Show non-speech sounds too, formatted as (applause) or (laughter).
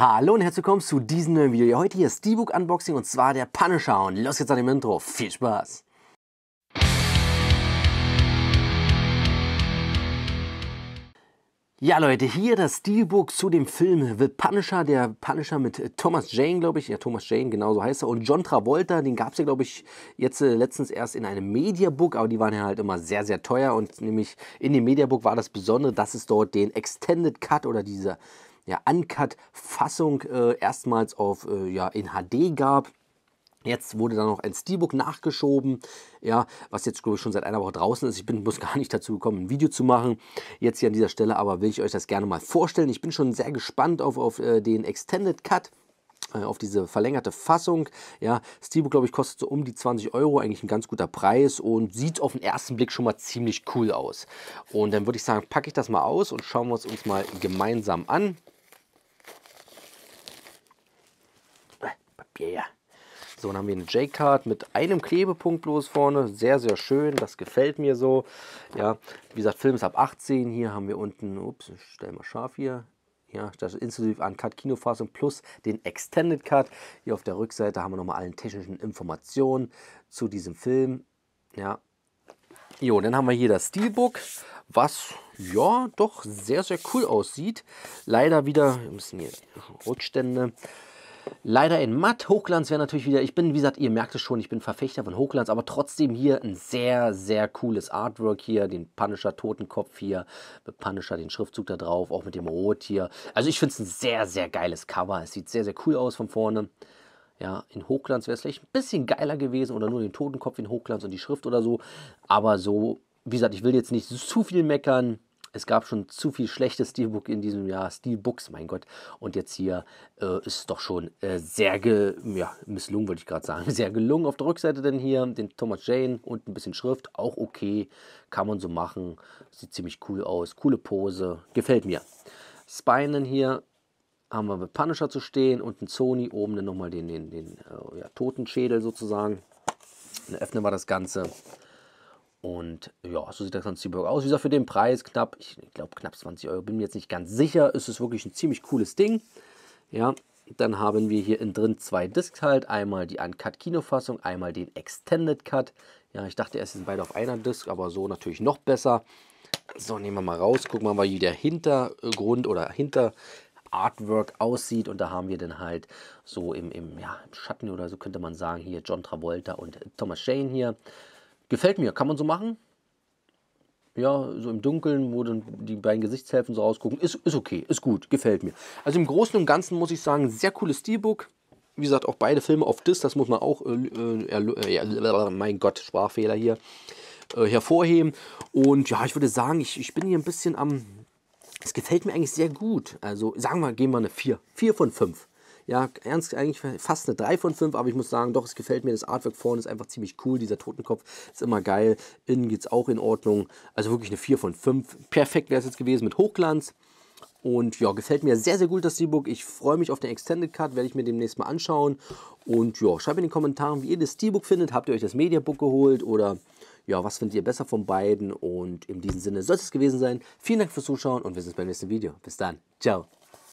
Hallo und herzlich willkommen zu diesem neuen Video. Heute hier Steelbook Unboxing und zwar der Punisher und los geht's an dem Intro. Viel Spaß! Ja Leute, hier das Steelbook zu dem Film The Punisher, der Punisher mit äh, Thomas Jane, glaube ich, ja Thomas Jane, genau so heißt er, und John Travolta, den gab es ja, glaube ich, jetzt äh, letztens erst in einem Mediabook, aber die waren ja halt immer sehr, sehr teuer und nämlich in dem Mediabook war das Besondere, dass es dort den Extended Cut oder dieser ja, Uncut-Fassung äh, erstmals auf äh, ja, in HD gab. Jetzt wurde dann noch ein Steelbook nachgeschoben, ja, was jetzt glaube ich schon seit einer Woche draußen ist. Ich bin bloß (laughs) gar nicht dazu gekommen, ein Video zu machen. Jetzt hier an dieser Stelle aber will ich euch das gerne mal vorstellen. Ich bin schon sehr gespannt auf, auf äh, den Extended Cut äh, auf diese verlängerte Fassung. Ja, Steelbook, glaube ich, kostet so um die 20 Euro, eigentlich ein ganz guter Preis und sieht auf den ersten Blick schon mal ziemlich cool aus. Und dann würde ich sagen, packe ich das mal aus und schauen wir es uns mal gemeinsam an. Yeah. So, dann haben wir eine J-Card mit einem Klebepunkt bloß vorne. Sehr, sehr schön. Das gefällt mir so. Ja, wie gesagt, Film ist ab 18. Hier haben wir unten, ups, ich stelle mal scharf hier. Ja, das ist inklusive an Cut Kinofassung plus den Extended Cut. Hier auf der Rückseite haben wir nochmal allen technischen Informationen zu diesem Film. Ja. Jo, dann haben wir hier das Steelbook, was ja doch sehr, sehr cool aussieht. Leider wieder, wir müssen hier Rückstände. Leider in matt. Hochglanz wäre natürlich wieder, ich bin, wie gesagt, ihr merkt es schon, ich bin Verfechter von Hochglanz, aber trotzdem hier ein sehr, sehr cooles Artwork hier. Den Punisher Totenkopf hier, mit Punisher den Schriftzug da drauf, auch mit dem Rot hier. Also ich finde es ein sehr, sehr geiles Cover. Es sieht sehr, sehr cool aus von vorne. Ja, in Hochglanz wäre es vielleicht ein bisschen geiler gewesen oder nur den Totenkopf in Hochglanz und die Schrift oder so. Aber so, wie gesagt, ich will jetzt nicht zu viel meckern es gab schon zu viel schlechtes Steelbook in diesem Jahr, Steelbooks, mein Gott. Und jetzt hier äh, ist es doch schon äh, sehr ge, ja, misslungen, würde ich gerade sagen. (laughs) Sehr gelungen. Auf der Rückseite denn hier den Thomas Jane und ein bisschen Schrift. Auch okay, kann man so machen. Sieht ziemlich cool aus. Coole Pose, gefällt mir. Spinen hier haben wir mit Punisher zu stehen und ein Sony. Oben dann nochmal den, den, den äh, ja, Totenschädel sozusagen. Dann öffnen wir das Ganze. Und ja, so sieht das ganze Seaburg aus. Wie gesagt, für den Preis knapp, ich glaube knapp 20 Euro, bin mir jetzt nicht ganz sicher, ist es wirklich ein ziemlich cooles Ding. Ja, dann haben wir hier in drin zwei Discs halt, einmal die Uncut Kinofassung, einmal den Extended Cut. Ja, ich dachte erst sind beide auf einer Disc, aber so natürlich noch besser. So, nehmen wir mal raus, gucken wir mal, wie der Hintergrund oder hinter Artwork aussieht. Und da haben wir dann halt so im, im, ja, im Schatten oder so könnte man sagen, hier John Travolta und Thomas Shane hier. Gefällt mir, kann man so machen. Ja, so im Dunkeln, wo dann die beiden Gesichtshälften so rausgucken. Ist, ist okay, ist gut, gefällt mir. Also im Großen und Ganzen muss ich sagen, sehr cooles Steelbook. Wie gesagt, auch beide Filme auf Disc, das muss man auch, äh, äh, äh, mein Gott, Sprachfehler hier, äh, hervorheben. Und ja, ich würde sagen, ich, ich bin hier ein bisschen am, es gefällt mir eigentlich sehr gut. Also sagen wir, gehen wir eine 4. 4 von 5. Ja, ernst, eigentlich fast eine 3 von 5, aber ich muss sagen, doch, es gefällt mir. Das Artwork vorne ist einfach ziemlich cool. Dieser Totenkopf ist immer geil. Innen geht es auch in Ordnung. Also wirklich eine 4 von 5. Perfekt wäre es jetzt gewesen mit Hochglanz. Und ja, gefällt mir sehr, sehr gut das Steelbook. Ich freue mich auf den Extended Cut, werde ich mir demnächst mal anschauen. Und ja, schreibt in den Kommentaren, wie ihr das Steelbook findet. Habt ihr euch das Mediabook geholt oder ja, was findet ihr besser von beiden? Und in diesem Sinne soll es gewesen sein. Vielen Dank fürs Zuschauen und wir sehen uns beim nächsten Video. Bis dann. Ciao.